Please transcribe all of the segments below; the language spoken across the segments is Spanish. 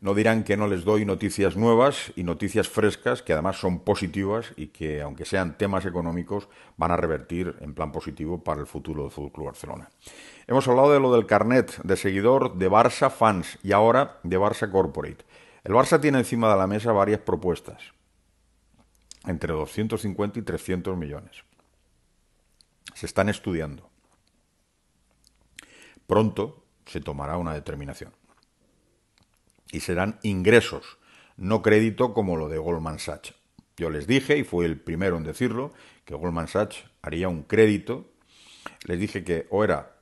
No dirán que no les doy noticias nuevas y noticias frescas que además son positivas y que, aunque sean temas económicos, van a revertir en plan positivo para el futuro del FC Barcelona. Hemos hablado de lo del carnet de seguidor de Barça Fans y ahora de Barça Corporate. El Barça tiene encima de la mesa varias propuestas, entre 250 y 300 millones. Se están estudiando. Pronto se tomará una determinación y serán ingresos, no crédito como lo de Goldman Sachs. Yo les dije, y fui el primero en decirlo, que Goldman Sachs haría un crédito. Les dije que o era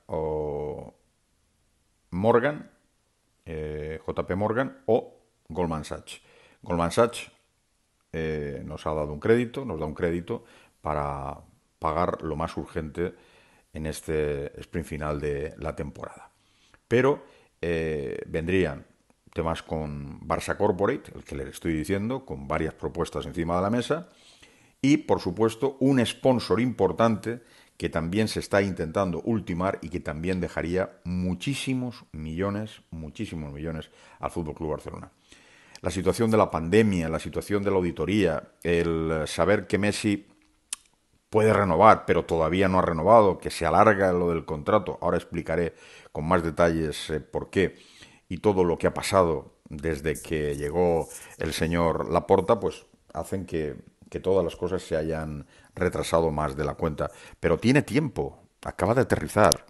Morgan, eh, JP Morgan o Goldman Sachs. Goldman Sachs eh, nos ha dado un crédito, nos da un crédito para pagar lo más urgente en este sprint final de la temporada. Pero eh, vendrían temas con Barça Corporate, el que le estoy diciendo, con varias propuestas encima de la mesa, y por supuesto un sponsor importante que también se está intentando ultimar y que también dejaría muchísimos millones, muchísimos millones al Fútbol Club Barcelona. La situación de la pandemia, la situación de la auditoría, el saber que Messi puede renovar, pero todavía no ha renovado, que se alarga lo del contrato. Ahora explicaré con más detalles eh, por qué y todo lo que ha pasado desde que llegó el señor Laporta, pues hacen que, todas las cosas se hayan retrasado más de la cuenta. Pero tiene tiempo, acaba de aterrizar,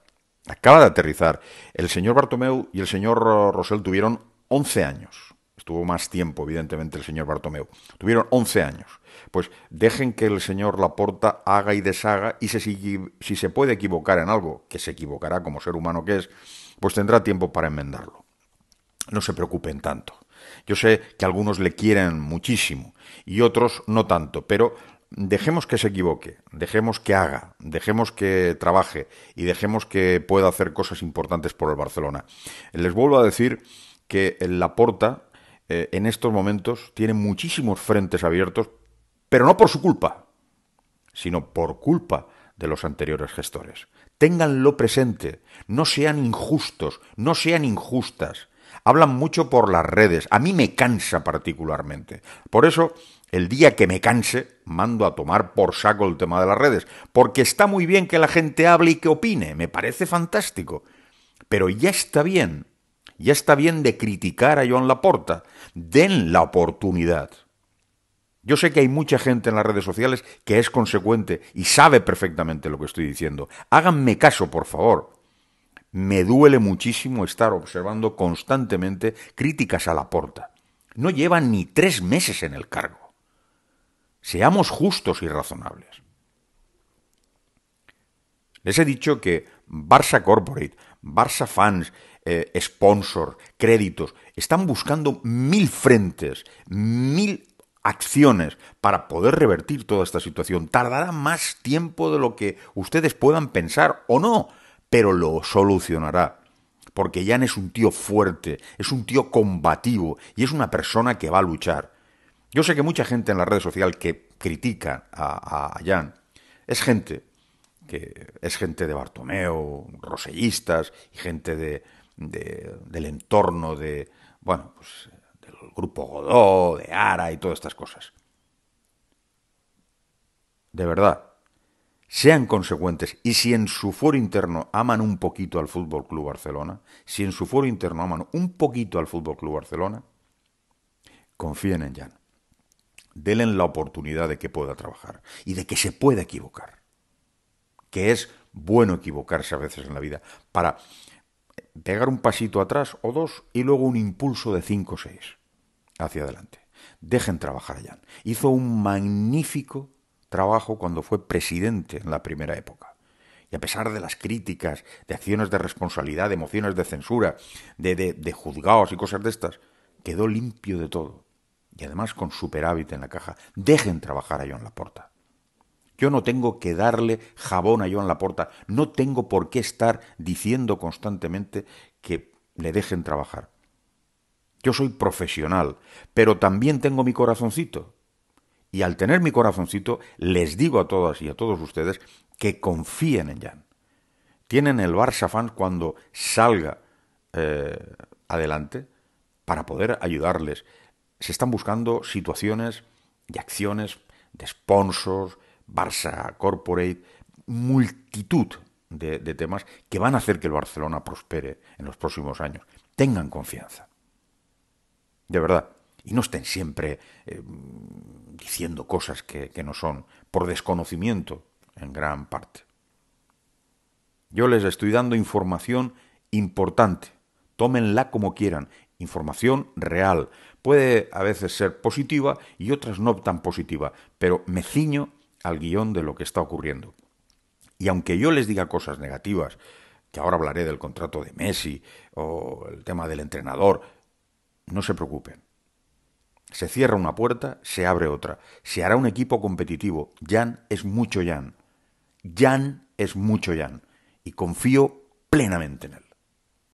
acaba de aterrizar. El señor Bartomeu y el señor Rosell tuvieron 11 años. Estuvo más tiempo, evidentemente, el señor Bartomeu. Tuvieron 11 años. Pues dejen que el señor Laporta haga y deshaga y si se puede equivocar en algo, que se equivocará como ser humano que es, pues tendrá tiempo para enmendarlo no se preocupen tanto. Yo sé que algunos le quieren muchísimo y otros no tanto, pero dejemos que se equivoque, dejemos que haga, dejemos que trabaje y dejemos que pueda hacer cosas importantes por el Barcelona. Les vuelvo a decir que el Laporta eh, en estos momentos tiene muchísimos frentes abiertos, pero no por su culpa, sino por culpa de los anteriores gestores. Ténganlo presente, no sean injustos, no sean injustas hablan mucho por las redes. A mí me cansa particularmente. Por eso, el día que me canse, mando a tomar por saco el tema de las redes. Porque está muy bien que la gente hable y que opine. Me parece fantástico. Pero ya está bien. Ya está bien de criticar a Joan Laporta. Den la oportunidad. Yo sé que hay mucha gente en las redes sociales que es consecuente y sabe perfectamente lo que estoy diciendo. Háganme caso, por favor me duele muchísimo estar observando constantemente críticas a la porta. No lleva ni tres meses en el cargo. Seamos justos y razonables. Les he dicho que Barça Corporate, Barça Fans, eh, sponsor, créditos, están buscando mil frentes, mil acciones para poder revertir toda esta situación. Tardará más tiempo de lo que ustedes puedan pensar o no pero lo solucionará. Porque Jan es un tío fuerte, es un tío combativo y es una persona que va a luchar. Yo sé que mucha gente en la red social que critica a, Jan es gente que es gente de Bartomeo, rosellistas y gente de, del entorno de, bueno, pues, del grupo Godó, de Ara y todas estas cosas. De verdad, sean consecuentes y si en su foro interno aman un poquito al Fútbol Club Barcelona, si en su foro interno aman un poquito al Fútbol Club Barcelona, confíen en Jan. Denle la oportunidad de que pueda trabajar y de que se pueda equivocar. Que es bueno equivocarse a veces en la vida para pegar un pasito atrás o dos y luego un impulso de cinco o seis hacia adelante. Dejen trabajar a Jan. Hizo un magnífico trabajo cuando fue presidente en la primera época. Y a pesar de las críticas, de acciones de responsabilidad, de emociones de censura, de, juzgados y cosas de estas, quedó limpio de todo. Y además con superávit en la caja. Dejen trabajar a joan Laporta. Yo no tengo que darle jabón a Joan Laporta. No tengo por qué estar diciendo constantemente que le dejen trabajar. Yo soy profesional, pero también tengo mi corazoncito. Y al tener mi corazoncito, les digo a todas y a todos ustedes que confíen en Jan. Tienen el Barça Fans cuando salga eh, adelante para poder ayudarles. Se están buscando situaciones y acciones de sponsors, Barça Corporate, multitud de, temas que van a hacer que el Barcelona prospere en los próximos años. Tengan confianza. De verdad y no estén siempre eh, diciendo cosas que, que no son por desconocimiento en gran parte. Yo les estoy dando información importante, tómenla como quieran, información real. Puede a veces ser positiva y otras no tan positiva, pero me ciño al guión de lo que está ocurriendo. Y aunque yo les diga cosas negativas, que ahora hablaré del contrato de Messi o el tema del entrenador, no se preocupen. Se cierra una puerta, se abre otra. Se hará un equipo competitivo. Jan es mucho Jan. Jan es mucho Jan. Y confío plenamente en él.